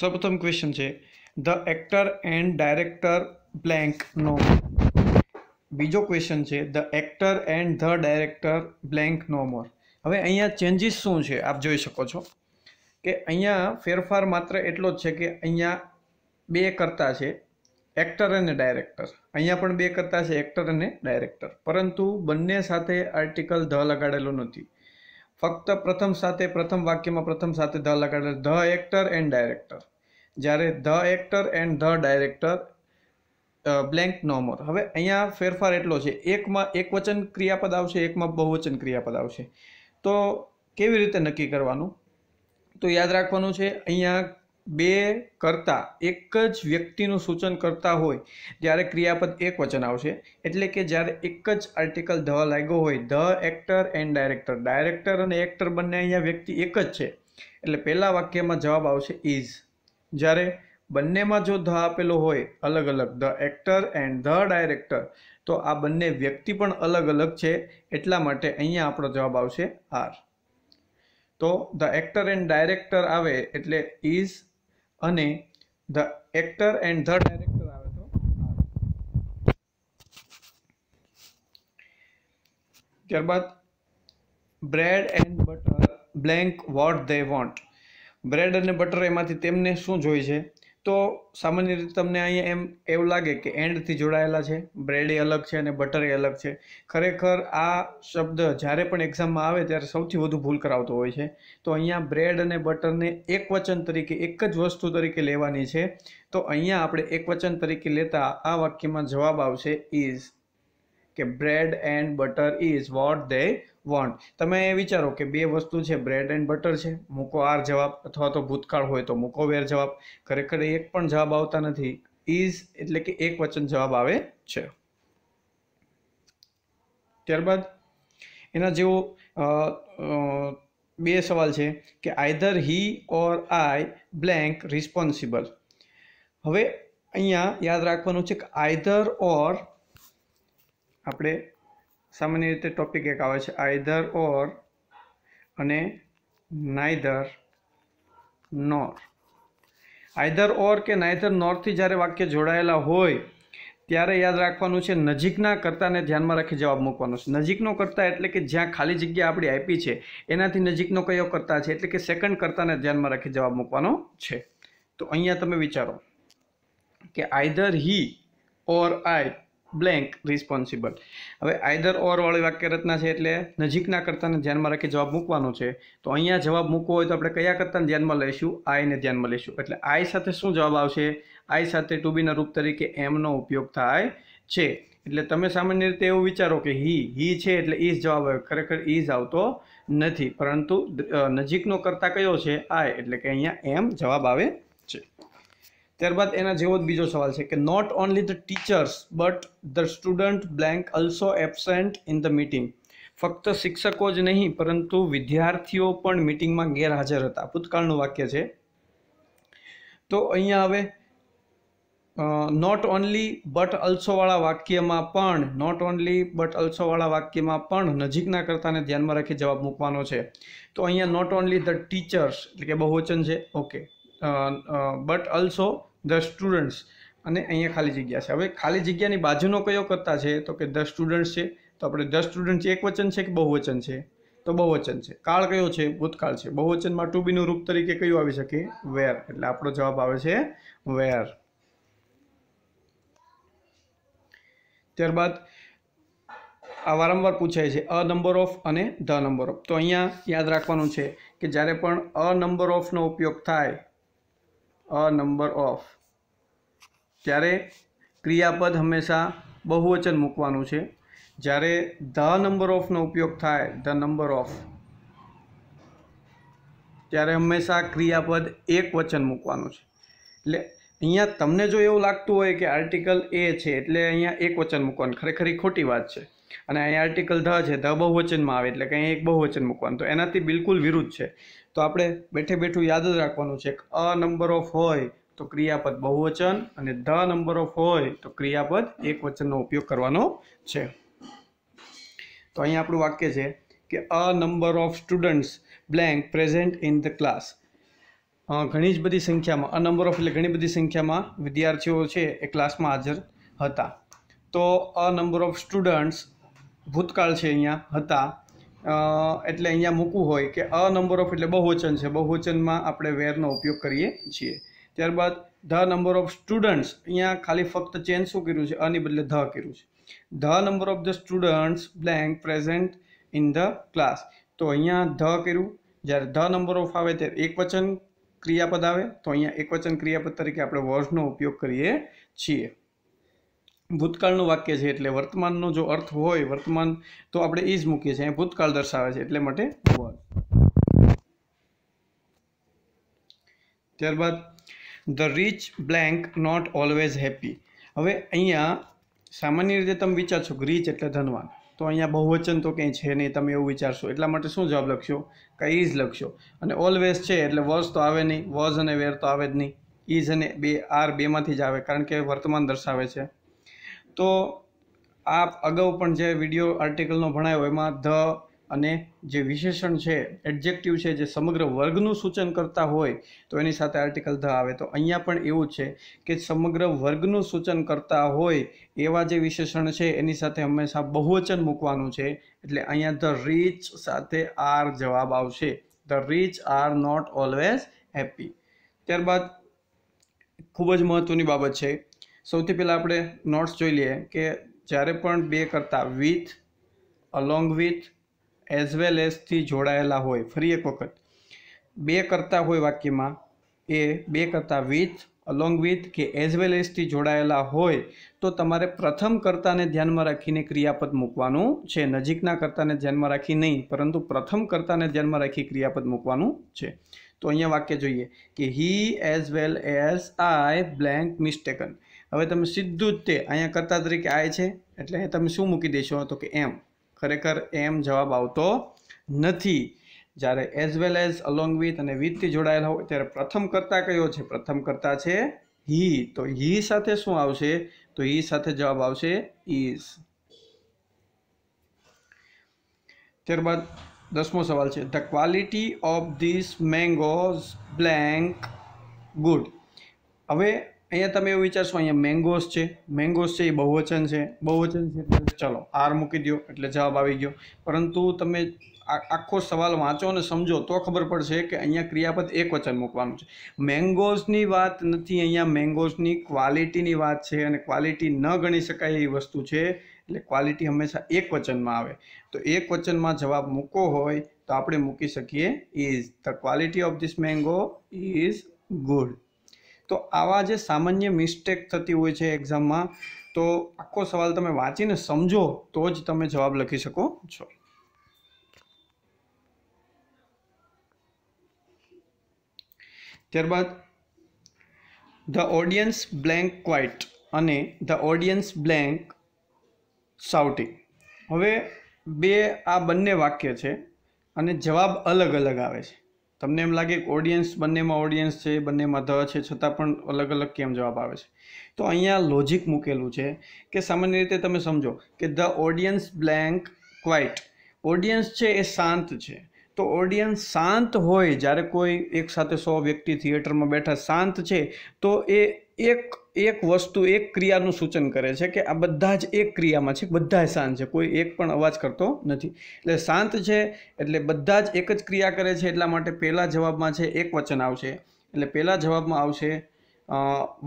સૌપ્રથમ ક્વેશ્ચન છે the actor and director બ્લેન્કનો બીજો ક્વેશ્ચન છે the actor and the director blank no more હવે અહીંયા ચેન્જીસ શું છે આપ જોઈ શકો છો કે અહીંયા ફેરફાર માત્ર એટલો જ છે કે અહીંયા બે કરતા છે એક્ટર અને ડાયરેક્ટર અહીંયા પણ બે કરતા છે એક્ટર અને ડાયરેક્ટર પરંતુ બંને સાથે આર્ટિકલ ધ લગાડેલો નથી ફક્ત પ્રથમ સાથે પ્રથમ વાક્યમાં પ્રથમ સાથે ધ લગાડે ધ એક્ટર એન્ડ ડાયરેક્ટર જ્યારે the actor and the director blank no more હવે અહીંયા ફેરફાર એટલો છે એકમાં એકવચન ક્રિયાપદ આવશે એકમાં બહુવચન ક્રિયાપદ આવશે તો કેવી રીતે નક્કી કરવાનું તો યાદ રાખવાનું છે અહીંયા બે કરતા એક જ વ્યક્તિનું સૂચન કરતા હોય ત્યારે ક્રિયાપદ એક વચન આવશે એટલે કે જ્યારે એક જ આર્ટિકલ ધ લાગ્યો હોય the actor and director director અને એક્ટર બંને અહીંયા વ્યક્તિ એક જ છે એટલે પહેલાં વાક્યમાં જવાબ આવશે ઇઝ જ્યારે બંનેમાં જો ધ આપેલો હોય અલગ અલગ the actor and the director તો આ બંને વ્યક્તિ પણ અલગ અલગ છે એટલા માટે અહીંયા આપણો જવાબ આવશે આર તો ધ એક્ટર એન્ડ ડાયરેક્ટર આવે એટલે ઇઝ અને the actor and the director આવે તો ત્યારબાદ bread and butter blank what they want bread અને બટર એમાંથી તેમને શું જોઈએ છે તો સામાન્ય રીતે તમને અહીંયા એમ એવું લાગે કે એન્ડથી જોડાયેલા છે બ્રેડ એ અલગ છે અને બટર એ અલગ છે ખરેખર આ શબ્દ જ્યારે પણ એક્ઝામમાં આવે ત્યારે સૌથી વધુ ભૂલ કરાવતો હોય છે તો અહીંયા બ્રેડ અને બટરને એક વચન તરીકે એક જ વસ્તુ તરીકે લેવાની છે તો અહીંયા આપણે એક વચન તરીકે લેતા આ વાક્યમાં જવાબ આવશે ઇઝ કે bread and butter is what they want તમે વિચારો કે બે વસ્તુ છે બ્રેડ એન્ડ બટર છે મૂકો આર જવાબ અથવા તો ભૂતકાળ હોય તો મૂકો વેર જવાબ ખરેખર એક પણ જવાબ આવતા નથી ઇઝ એટલે કે એક વચન જવાબ આવે છે ત્યારબાદ એના જેવો બે સવાલ છે કે either he or I blank responsible હવે અહીંયા યાદ રાખવાનું છે કે આઈધર ઓર આપણે સામાન્ય રીતે ટોપિક એક આવે છે આઈધર ઓર અને નાઈધર નોર આઈધર ઓર કે નાઈધર નોરથી જ્યારે વાક્ય જોડાયેલા હોય ત્યારે યાદ રાખવાનું છે નજીકના કરતાને ધ્યાનમાં રાખી જવાબ મૂકવાનો છે નજીકનો કરતા એટલે કે જ્યાં ખાલી જગ્યા આપણી આપી છે એનાથી નજીકનો કયો કરતા છે એટલે કે સેકન્ડ કરતાને ધ્યાનમાં રાખી જવાબ મૂકવાનો છે તો અહીંયા તમે વિચારો કે either he or I blank responsible હવે આઈધર ઓરવાળી વાક્ય રચના છે એટલે નજીકના કરતાને ધ્યાનમાં રાખી જવાબ મૂકવાનો છે તો અહીંયા જવાબ મૂકવો હોય તો આપણે કયા કરતાને ધ્યાનમાં લઈશું આઈને ધ્યાનમાં લઈશું એટલે આઈ સાથે શું જવાબ આવશે આઈ સાથે ટુ બીના રૂપ તરીકે એમનો ઉપયોગ થાય છે એટલે તમે સામાન્ય રીતે એવું વિચારો કે હી હી છે એટલે ઇઝ જવાબ આવે ખરેખર ઇઝ આવતો નથી પરંતુ નજીકનો કરતા કયો છે આઈ એટલે કે અહીંયા એમ જવાબ આવે છે ત્યારબાદ એના જેવો જ બીજો સવાલ છે કે not only the teachers but the student blank also absent in the meeting ફક્ત શિક્ષકો જ નહીં પરંતુ વિદ્યાર્થીઓ પણ મિટિંગમાં ગેરહાજર હતા ભૂતકાળનું વાક્ય છે તો અહીંયા હવે નોટ ઓનલી બટ અલ્સોવાળા વાક્યમાં પણ નોટ ઓનલી બટ અલ્સોવાળા વાક્યમાં પણ નજીકના કરતાને ધ્યાનમાં રાખી જવાબ મૂકવાનો છે તો અહીંયા નોટ ઓનલી ધ ટીચર્સ એટલે કે બહુવચન છે okay but also the students અને અહીંયા ખાલી જગ્યા છે હવે ખાલી જગ્યાની બાજુનો કયો કરતા છે તો કે ધ સ્ટુડન્ટ્સ છે તો આપણે ધ સ્ટુડન્ટ્સ એક વચન છે કે બહુવચન છે તો બહુવચન છે કાળ કયો છે ભૂતકાળ છે બહુવચનમાં ટુ બીનું રૂપ તરીકે કયું આવી શકે વેર એટલે આપણો જવાબ આવે છે વેર ત્યારબાદ આ વારંવાર પૂછાય છે અ નંબર ઓફ અને ધ નંબર ઓફ તો અહીંયા યાદ રાખવાનું છે કે જ્યારે પણ અ નંબર ઓફનો ઉપયોગ થાય અ નંબર ઓફ ત્યારે ક્રિયાપદ હંમેશા બહુવચન મૂકવાનું છે જ્યારે ધ નંબર ઓફનો ઉપયોગ થાય ધ નંબર ઓફ ત્યારે હંમેશા ક્રિયાપદ એક વચન મૂકવાનું છે એટલે અહીંયા તમને જો એવું લાગતું હોય કે આર્ટિકલ એ છે એટલે અહીંયા એક વચન મૂકવાનું ખરેખર ખોટી વાત છે અને અહીંયા આર્ટિકલ ધ છે ધ બહુવચનમાં આવે એટલે કે અહીંયા એક બહુવચન મૂકવાનું તો એનાથી બિલકુલ વિરુદ્ધ છે તો આપણે બેઠે બેઠું યાદ જ રાખવાનું છે અ નંબર ઓફ હોય તો ક્રિયાપદ બહુવચન અને ધ નંબર ઓફ હોય તો ક્રિયાપદ એક વચનનો ઉપયોગ કરવાનો છે તો અહીંયા આપણું વાક્ય છે કે a number of students blank present in the class ઘણી જ બધી સંખ્યામાં અ નંબર ઓફ એટલે ઘણી બધી સંખ્યામાં વિદ્યાર્થીઓ છે એ ક્લાસમાં હાજર હતા તો અ નંબર ઓફ સ્ટુડન્ટ્સ ભૂતકાળ છે અહીંયા હતા એટલે અહીંયા મૂકવું હોય કે અ નંબર ઓફ એટલે બહુવચન છે બહુવચનમાં આપણે વેરનો ઉપયોગ કરીએ છીએ ત્યારબાદ ધ નંબર ઓફ સ્ટુડન્ટ્સ અહીંયા ખાલી ફક્ત ચેન્જ શું કર્યું છે અની બદલે ધ કર્યું છે the number of the students blank present in the class તો અહીંયા ધ કર્યું જ્યારે ધ નંબર ઓફ આવે ત્યારે એકવચન ક્રિયાપદ આવે તો અહીંયા એકવચન ક્રિયાપદ તરીકે આપણે વર્ડ્સનો ઉપયોગ કરીએ છીએ ભૂતકાળનું વાક્ય છે એટલે વર્તમાનનો જો અર્થ હોય વર્તમાન તો આપણે એ જ મૂકીએ છીએ ભૂતકાળ દર્શાવે છે એટલે માટે ત્યારબાદ the rich blank not always happy હવે અહીંયા સામાન્ય રીતે તમે વિચારશો કે રીચ એટલે ધનવાન તો અહીંયા બહુવચન તો કંઈ છે નહીં તમે એવું વિચારશો એટલા માટે શું જવાબ લખશો કે જ લખશો અને ઓલવેઝ છે એટલે વોઝ તો આવે નહીં વોઝ અને વેર તો આવે જ નહીં ઇઝ અને બે આર બેમાંથી જ આવે કારણ કે વર્તમાન દર્શાવે છે તો આપ અગાઉ પણ જે વિડીયો આર્ટિકલનો ભણાયો એમાં ધ અને જે વિશેષણ છે એડજેક્ટિવ છે જે સમગ્ર વર્ગનું સૂચન કરતા હોય તો એની સાથે આર્ટિકલ ધ આવે તો અહીંયા પણ એવું છે કે સમગ્ર વર્ગનું સૂચન કરતા હોય એવા જે વિશેષણ છે એની સાથે હંમેશા બહુવચન મૂકવાનું છે એટલે અહીંયા ધ રીચ સાથે આર જવાબ આવશે the rich are not always happy ત્યારબાદ ખૂબ જ મહત્ત્વની બાબત છે સૌથી પહેલાં આપણે નોટ્સ જોઈ લઈએ કે જ્યારે પણ બે કરતાં with along with as well એઝથી જોડાયેલા હોય ફરી એક વખત બે કરતાં હોય વાક્યમાં એ બે કરતાં વિથ અલોંગ વિથ કે એઝ વેલ એઝથી જોડાયેલા હોય તો તમારે પ્રથમ કરતાને ધ્યાનમાં રાખીને ક્રિયાપદ મૂકવાનું છે નજીકના કરતાને ધ્યાનમાં રાખી નહીં પરંતુ પ્રથમ કરતાને ધ્યાનમાં રાખી ક્રિયાપદ મૂકવાનું છે તો અહીંયા વાક્ય જોઈએ કે he as well as I blank mistaken હવે તમે સીધું જ તે અહીંયા કરતા તરીકે આય છે એટલે અહીંયા તમે શું મૂકી દેશો તો કે એમ ખરેખર એમ જવાબ આવતો નથી જ્યારે as well as along with અને વિથથી જોડાયેલા હોય ત્યારે પ્રથમ કરતા કયો છે પ્રથમ કરતા છે હી તો હી સાથે શું આવશે તો હી સાથે જવાબ આવશે ઇઝ ત્યારબાદ દસમો સવાલ છે the quality of this mangoes blank good હવે અહીંયા તમે એવું વિચારશો અહીંયા મેંગોસ છે મેંગોસ છે એ બહુવચન છે બહુવચન છે એટલે ચલો આર મૂકી દો એટલે જવાબ આવી ગયો પરંતુ તમે આખો સવાલ વાંચો અને સમજો તો ખબર પડશે કે અહીંયા ક્રિયાપદ એક વચન મૂકવાનું છે મેંગોઝની વાત નથી અહીંયા મેંગોઝની ક્વોલિટીની વાત છે અને ક્વોલિટી ન ગણી શકાય એવી વસ્તુ છે એટલે ક્વોલિટી હંમેશા એક વચનમાં આવે તો એક વચનમાં જવાબ મૂકવો હોય તો આપણે મૂકી શકીએ is the quality of this mango is good તો આવા જે સામાન્ય મિસ્ટેક થતી હોય છે એક્ઝામમાં તો આખો સવાલ તમે વાંચીને સમજો તો જ તમે જવાબ લખી શકો છો ત્યારબાદ ધ ઓડિયન્સ બ્લેન્ક ક્વાઇટ અને ધ ઓડિયન્સ બ્લેન્ક સાઉટી હવે બે આ બંને વાક્ય છે અને જવાબ અલગ અલગ આવે છે તમને એમ લાગે કે ઓડિયન્સ બંનેમાં ઓડિયન્સ છે બંનેમાં ધ છે છતાં પણ અલગ અલગ કેમ જવાબ આવે છે તો અહીંયા લોજિક મૂકેલું છે કે સામાન્ય રીતે તમે સમજો કે the audience blank quiet audience છે એ શાંત છે તો ઓડિયન્સ શાંત હોય જ્યારે કોઈ એકસાથે સો વ્યક્તિ થિયેટરમાં બેઠા શાંત છે તો એ એક એક વસ્તુ એક ક્રિયાનું સૂચન કરે છે કે આ બધા જ એક ક્રિયામાં છે બધા શાંત છે કોઈ એક પણ અવાજ કરતો નથી એટલે શાંત છે એટલે બધા જ એક જ ક્રિયા કરે છે એટલા માટે પહેલાં જવાબમાં છે એક વચન આવશે એટલે પહેલાં જવાબમાં આવશે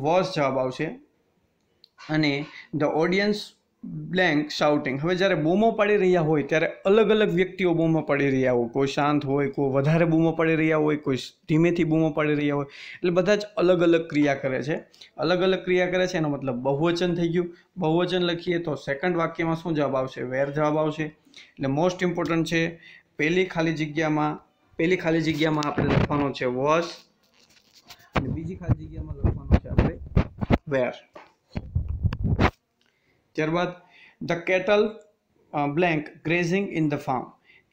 વોસ જવાબ આવશે અને ધ ઓડિયન્સ બ્લેન્ક શાઉટિંગ હવે જ્યારે બૂમો પાડી રહ્યા હોય ત્યારે અલગ અલગ વ્યક્તિઓ બૂમો પાડી રહ્યા હોય કોઈ શાંત હોય કોઈ વધારે બૂમો પાડી રહ્યા હોય કોઈ ધીમેથી બૂમો પાડી રહ્યા હોય એટલે બધા જ અલગ અલગ ક્રિયા કરે છે અલગ અલગ ક્રિયા કરે છે એનો મતલબ બહુવચન થઈ ગયું બહુવચન લખીએ તો સેકન્ડ વાક્યમાં શું જવાબ આવશે વેર જવાબ આવશે એટલે મોસ્ટ ઇમ્પોર્ટન્ટ છે પહેલી ખાલી જગ્યામાં પહેલી ખાલી જગ્યામાં આપણે લખવાનો છે વોશ અને બીજી ખાલી જગ્યામાં લખવાનો છે આપણે વેર ત્યારબાદ the cattle blank grazing in the farm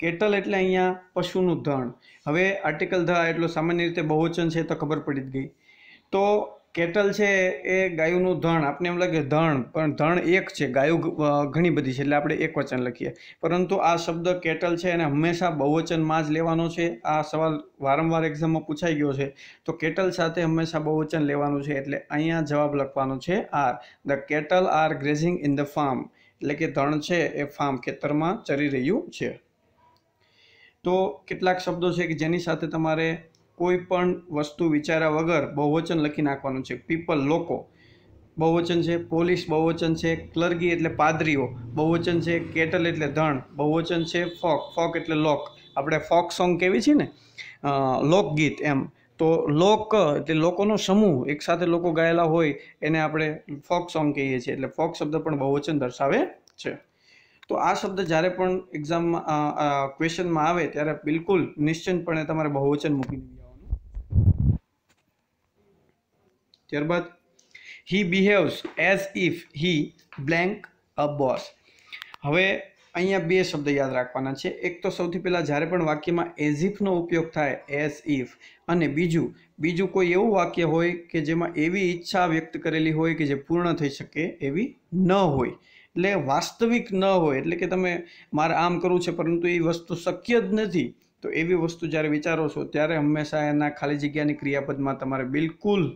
cattle એટલે અહીંયા પશુનું ધણ હવે આર્ટિકલ ધ એટલો સામાન્ય રીતે બહુવચન છે તો ખબર પડી જ ગઈ તો કેટલ છે એ ગાયોનું ધણ આપણે એમ લાગે ધણ પણ ધણ એક છે ગાયો ઘણી બધી છે એટલે આપણે એક વચન લખીએ પરંતુ આ શબ્દ કેટલ છે એને હંમેશા બહુવચનમાં જ લેવાનો છે આ સવાલ વારંવાર એક્ઝામમાં પૂછાઈ ગયો છે તો કેટલ સાથે હંમેશા બહુવચન લેવાનું છે એટલે અહીંયા જવાબ લખવાનો છે are the cattle are grazing in the farm એટલે કે ધણ છે એ ફાર્મ ખેતરમાં ચરી રહ્યું છે તો કેટલાક શબ્દો છે કે જેની સાથે તમારે કોઈ પણ વસ્તુ વિચાર્યા વગર બહુવચન લખી નાખવાનું છે પીપલ લોકો બહુવચન છે પોલીસ બહુવચન છે ક્લર્ગી એટલે પાદરીઓ બહુવચન છે કેટલ એટલે ધણ બહુવચન છે ફોક ફોક એટલે લોક આપણે ફોક સોંગ કેવી છે ને લોકગીત એમ તો લોક એટલે લોકોનો સમૂહ એકસાથે લોકો ગાયેલા હોય એને આપણે ફોક સોંગ કહીએ છીએ એટલે ફોક શબ્દ પણ બહુવચન દર્શાવે છે તો આ શબ્દ જ્યારે પણ એક્ઝામમાં ક્વેશ્ચનમાં આવે ત્યારે બિલકુલ નિશ્ચિતપણે તમારે બહુવચન મૂકી ત્યારબાદ he behaves as if he blank a boss હવે અહીંયા બે શબ્દ યાદ રાખવાના છે એક તો સૌથી પહેલાં જ્યારે પણ વાક્યમાં એઝ ઇફનો ઉપયોગ થાય એઝ ઇફ અને બીજું બીજું કોઈ એવું વાક્ય હોય કે જેમાં એવી ઈચ્છા વ્યક્ત કરેલી હોય કે જે પૂર્ણ થઈ શકે એવી ન હોય એટલે વાસ્તવિક ન હોય એટલે કે તમે મારે આમ કરવું છે પરંતુ એ વસ્તુ શક્ય જ નથી તો એવી વસ્તુ જ્યારે વિચારો છો ત્યારે હંમેશા એના ખાલી જગ્યાની ક્રિયાપદમાં તમારે બિલકુલ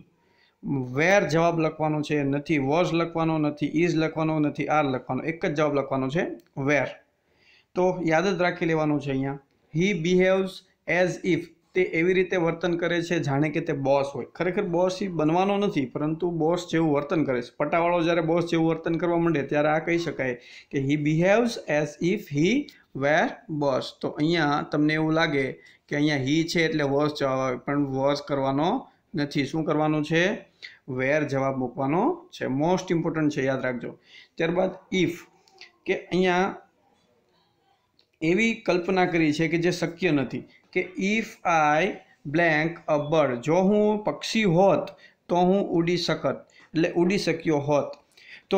વેર જવાબ લખવાનો છે નથી વોઝ લખવાનો નથી ઇઝ લખવાનો નથી આર લખવાનો એક જ જવાબ લખવાનો છે વેર તો યાદ જ રાખી લેવાનું છે અહીંયા હી બિહેવ્સ એઝ ઇફ તે એવી રીતે વર્તન કરે છે જાણે કે તે બોસ હોય ખરેખર બોસ એ બનવાનો નથી પરંતુ બોસ જેવું વર્તન કરે છે પટાવાળો જ્યારે બોસ જેવું વર્તન કરવા માંડે ત્યારે આ કહી શકાય કે he behaves as if he were boss તો અહીંયા તમને એવું લાગે કે અહીંયા હી છે એટલે વોસ જવાબ આવે પણ વોસ કરવાનો નથી શું કરવાનું છે વેર જવાબ મૂકવાનો છે મોસ્ટ ઇમ્પોર્ટન્ટ છે યાદ રાખજો ત્યારબાદ ઇફ કે અહીંયા એવી કલ્પના કરી છે કે જે શક્ય નથી કે if I blank a bird જો હું પક્ષી હોત તો હું ઉડી શકત એટલે ઉડી શક્યો હોત તો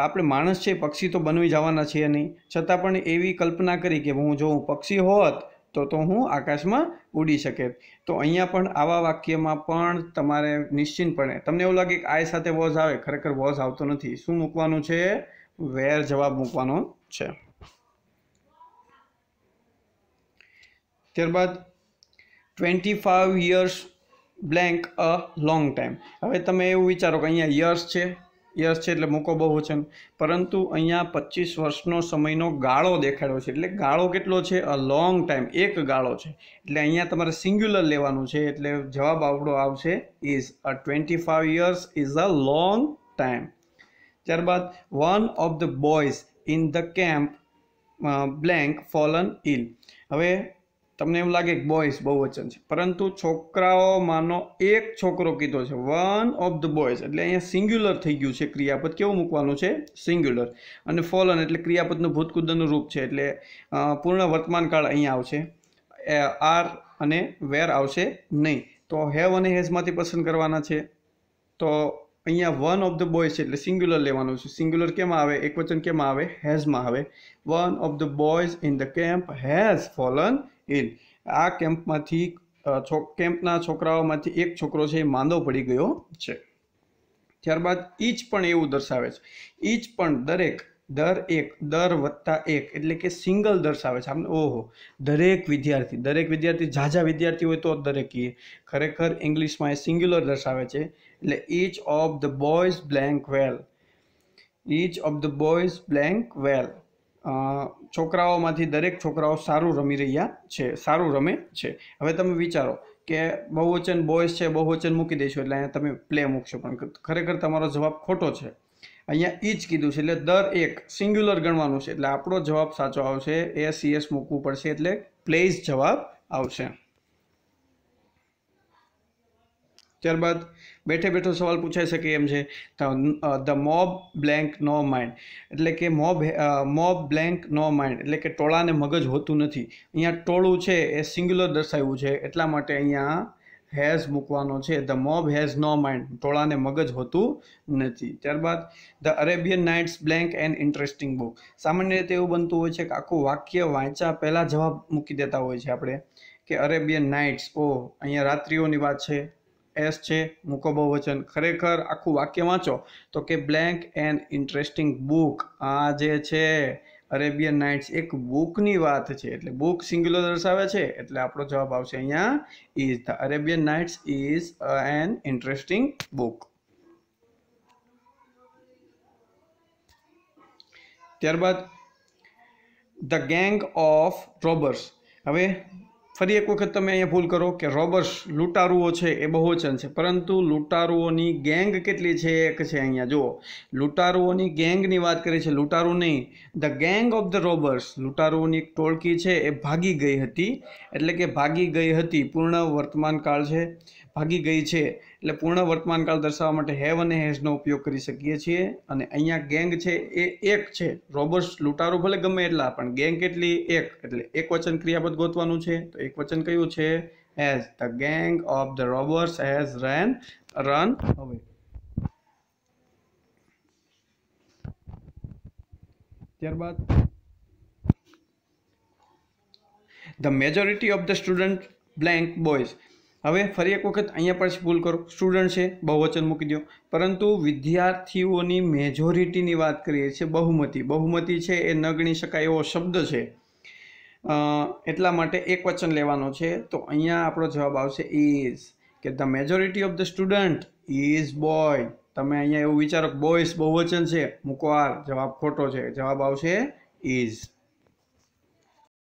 આપણે માણસ છે પક્ષી તો બનવી જવાના છીએ નહીં છતાં પણ એવી કલ્પના કરી કે હું જો હું પક્ષી હોત તો તો હું આકાશમાં ઉડી શકે તો અહીંયા પણ આવા વાક્યમાં પણ તમારે નિશ્ચિંતપણે તમને એવું લાગે કે આય સાથે વોઝ આવે ખરેખર વોઝ આવતો નથી શું મૂકવાનું છે વેર જવાબ મૂકવાનો છે ત્યારબાદ twenty five years blank a long time હવે તમે એવું વિચારો કે અહીંયા યર્સ છે યર્સ છે એટલે મૂકો છે પરંતુ અહીંયા પચીસ વર્ષનો સમયનો ગાળો દેખાડ્યો છે એટલે ગાળો કેટલો છે અ લોંગ ટાઈમ એક ગાળો છે એટલે અહીંયા તમારે સિંગ્યુલર લેવાનું છે એટલે જવાબ આવડો આવશે is a twenty five years is a long time ત્યારબાદ one of the boys in the camp blank fallen ill હવે તમને એમ લાગે કે બહુ વચન છે પરંતુ છોકરાઓમાંનો એક છોકરો કીધો છે વન ઓફ ધ બોયઝ એટલે અહીંયા સિંગ્યુલર થઈ ગયું છે ક્રિયાપદ કેવું મૂકવાનું છે સિંગ્યુલર અને ફોલન એટલે ક્રિયાપદનું ભૂતકુદનનું રૂપ છે એટલે પૂર્ણ વર્તમાનકાળ અહીંયા આવશે આર અને વેર આવશે નહીં તો હેવ અને હેઝમાંથી પસંદ કરવાના છે તો અહીંયા વન ઓફ ધ બોયઝ એટલે સિંગ્યુલર લેવાનું છે સિંગ્યુલર કેમ આવે એક વચન કેમાં આવે હેઝમાં આવે one of the boys in the camp has fallen ill આ કેમ્પમાંથી કેમ્પના છોકરાઓમાંથી એક છોકરો છે એ માંદો પડી ગયો છે ત્યારબાદ ઈચ પણ એવું દર્શાવે છે ઈચ પણ દરેક દર એક દર વત્તા એક એટલે કે સિંગલ દર્શાવે છે આપણે ઓહો દરેક વિદ્યાર્થી દરેક વિદ્યાર્થી ઝાઝા વિદ્યાર્થી હોય તો દરેક એ ખરેખર ઇંગ્લિશમાં એ સિંગ્યુલર દર્શાવે છે એટલે each of the boys blank well each of the boys blank well છોકરાઓમાંથી દરેક છોકરાઓ સારું રમી રહ્યા છે સારું રમે છે હવે તમે વિચારો કે બહુવચન બોયઝ છે બહુવચન મૂકી દેશો એટલે અહીંયા તમે પ્લે મૂકશો પણ ખરેખર તમારો જવાબ ખોટો છે અહીંયા ઈ જ કીધું છે એટલે દર એક સિંગ્યુલર ગણવાનું છે એટલે આપણો જવાબ સાચો આવશે એ સીએસ મૂકવું પડશે એટલે પ્લેઝ જવાબ આવશે ત્યારબાદ બેઠે બેઠો સવાલ પૂછાઈ શકે એમ છે the mob blank no mind એટલે કે mob mob blank no mind એટલે કે ટોળાને મગજ હોતું નથી અહીંયા ટોળું છે એ સિંગ્યુલર દર્શાવ્યું છે એટલા માટે અહીંયા હેઝ મૂકવાનો છે the mob has no mind ટોળાને મગજ હોતું નથી ત્યારબાદ the Arabian Nights blank and interesting book સામાન્ય રીતે એવું બનતું હોય છે કે આખું વાક્ય વાંચ્યા પહેલાં જવાબ મૂકી દેતા હોય છે આપણે કે અરેબિયન નાઇટ્સ ઓ અહીંયા રાત્રિઓની વાત છે એસ છે મૂકો બહુવચન ખરેખર આખું વાક્ય વાંચો તો કે બ્લેન્ક એન્ડ ઇન્ટરેસ્ટિંગ બુક આ જે છે અરેબિયન નાઇટ્સ એક બુકની વાત છે એટલે બુક સિંગ્યુલર દર્શાવે છે એટલે આપણો જવાબ આવશે અહીંયા is the Arabian Nights is an interesting book ત્યારબાદ ધ ગેંગ ઓફ રોબર્સ હવે ફરી એક વખત તમે અહીંયા ભૂલ કરો કે રોબર્સ લૂંટારુઓ છે એ બહુવચન છે પરંતુ લૂંટારુઓની ગેંગ કેટલી છે એક છે અહીંયા જુઓ લૂંટારુઓની ગેંગની વાત કરી છે લૂંટારુ નહીં the gang of the robbers લૂંટારુઓની એક ટોળકી છે એ ભાગી ગઈ હતી એટલે કે ભાગી ગઈ હતી પૂર્ણ વર્તમાન કાળ છે ભાગી ગઈ છે એટલે પૂર્ણ વર્તમાનકાળ દર્શાવવા માટે હેવ અને હેઝનો ઉપયોગ કરી શકીએ છીએ અને અહીંયા ગેંગ છે એ એક છે રોબર્સ લૂંટારો ભલે ગમે એટલા પણ ગેંગ કેટલી એક એટલે એક વચન ક્રિયાપદ ગોતવાનું છે તો એક વચન કયું છે has the gang of the robbers has ran run હવે ત્યારબાદ the majority of the student blank boys હવે ફરી એક વખત અહીંયા પણ ભૂલ કરો સ્ટુડન્ટ છે બહુવચન મૂકી દો પરંતુ વિદ્યાર્થીઓની મેજોરિટીની વાત કરીએ છીએ બહુમતી બહુમતી છે એ ન ગણી શકાય એવો શબ્દ છે એટલા માટે એક વચન લેવાનો છે તો અહીંયા આપણો જવાબ આવશે ઇઝ કે the majority of the student is boy તમે અહીંયા એવું વિચારો બોયઝ બહુવચન છે મૂકવાર જવાબ ખોટો છે જવાબ આવશે ઇઝ